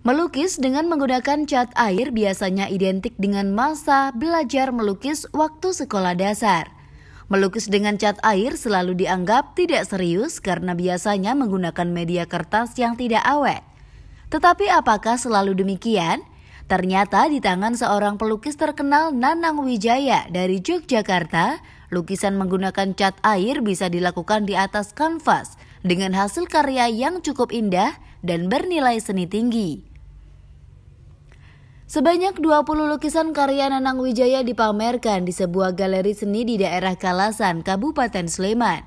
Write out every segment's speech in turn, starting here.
Melukis dengan menggunakan cat air biasanya identik dengan masa belajar melukis waktu sekolah dasar. Melukis dengan cat air selalu dianggap tidak serius karena biasanya menggunakan media kertas yang tidak awet. Tetapi apakah selalu demikian? Ternyata di tangan seorang pelukis terkenal Nanang Wijaya dari Yogyakarta, lukisan menggunakan cat air bisa dilakukan di atas kanvas dengan hasil karya yang cukup indah dan bernilai seni tinggi. Sebanyak 20 lukisan karya Nanang Wijaya dipamerkan di sebuah galeri seni di daerah Kalasan, Kabupaten Sleman.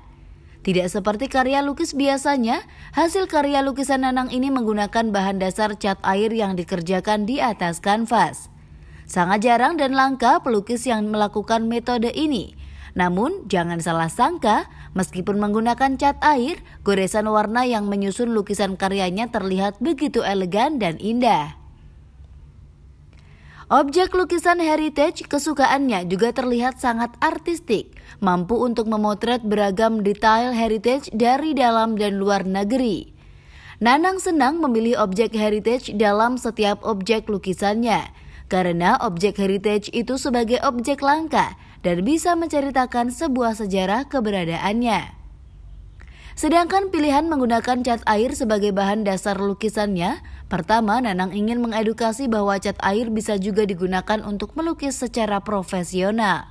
Tidak seperti karya lukis biasanya, hasil karya lukisan Nanang ini menggunakan bahan dasar cat air yang dikerjakan di atas kanvas. Sangat jarang dan langka pelukis yang melakukan metode ini. Namun, jangan salah sangka, meskipun menggunakan cat air, goresan warna yang menyusun lukisan karyanya terlihat begitu elegan dan indah. Objek lukisan heritage kesukaannya juga terlihat sangat artistik, mampu untuk memotret beragam detail heritage dari dalam dan luar negeri. Nanang senang memilih objek heritage dalam setiap objek lukisannya, karena objek heritage itu sebagai objek langka dan bisa menceritakan sebuah sejarah keberadaannya. Sedangkan pilihan menggunakan cat air sebagai bahan dasar lukisannya Pertama, Nanang ingin mengedukasi bahwa cat air bisa juga digunakan untuk melukis secara profesional.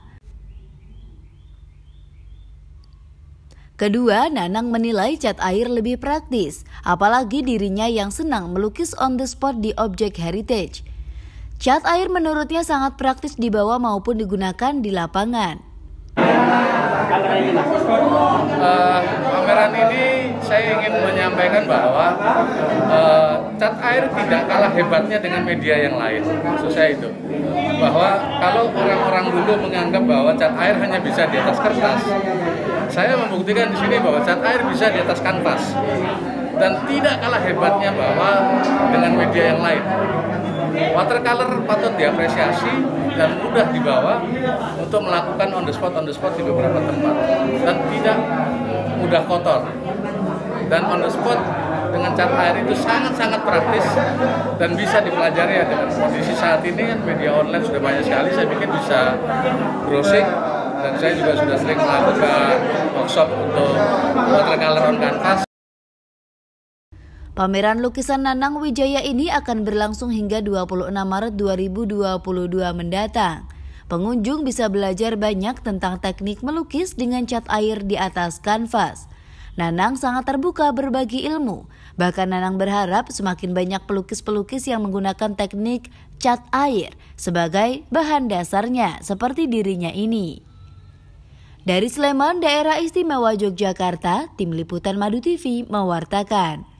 Kedua, Nanang menilai cat air lebih praktis, apalagi dirinya yang senang melukis on the spot di objek heritage. Cat air menurutnya sangat praktis dibawa maupun digunakan di lapangan. Uh, pameran ini saya ingin menyampaikan bahwa uh, cat air tidak kalah hebatnya dengan media yang lain maksud saya itu bahwa kalau orang-orang dulu menganggap bahwa cat air hanya bisa di atas kertas saya membuktikan di sini bahwa cat air bisa di atas kanvas dan tidak kalah hebatnya bahwa dengan media yang lain watercolor patut diapresiasi dan mudah dibawa untuk melakukan on the spot on the spot di beberapa tempat dan tidak mudah kotor dan on the spot dengan cat air itu sangat-sangat praktis dan bisa dipelajari ya dengan kondisi saat ini kan media online sudah banyak sekali saya pikir bisa browsing dan saya juga sudah sering melakukan workshop untuk watercolor on canvas Pameran lukisan Nanang Wijaya ini akan berlangsung hingga 26 Maret 2022 mendatang. Pengunjung bisa belajar banyak tentang teknik melukis dengan cat air di atas kanvas. Nanang sangat terbuka berbagi ilmu. Bahkan Nanang berharap semakin banyak pelukis-pelukis yang menggunakan teknik cat air sebagai bahan dasarnya seperti dirinya ini. Dari Sleman, daerah istimewa Yogyakarta, tim liputan Madu TV mewartakan.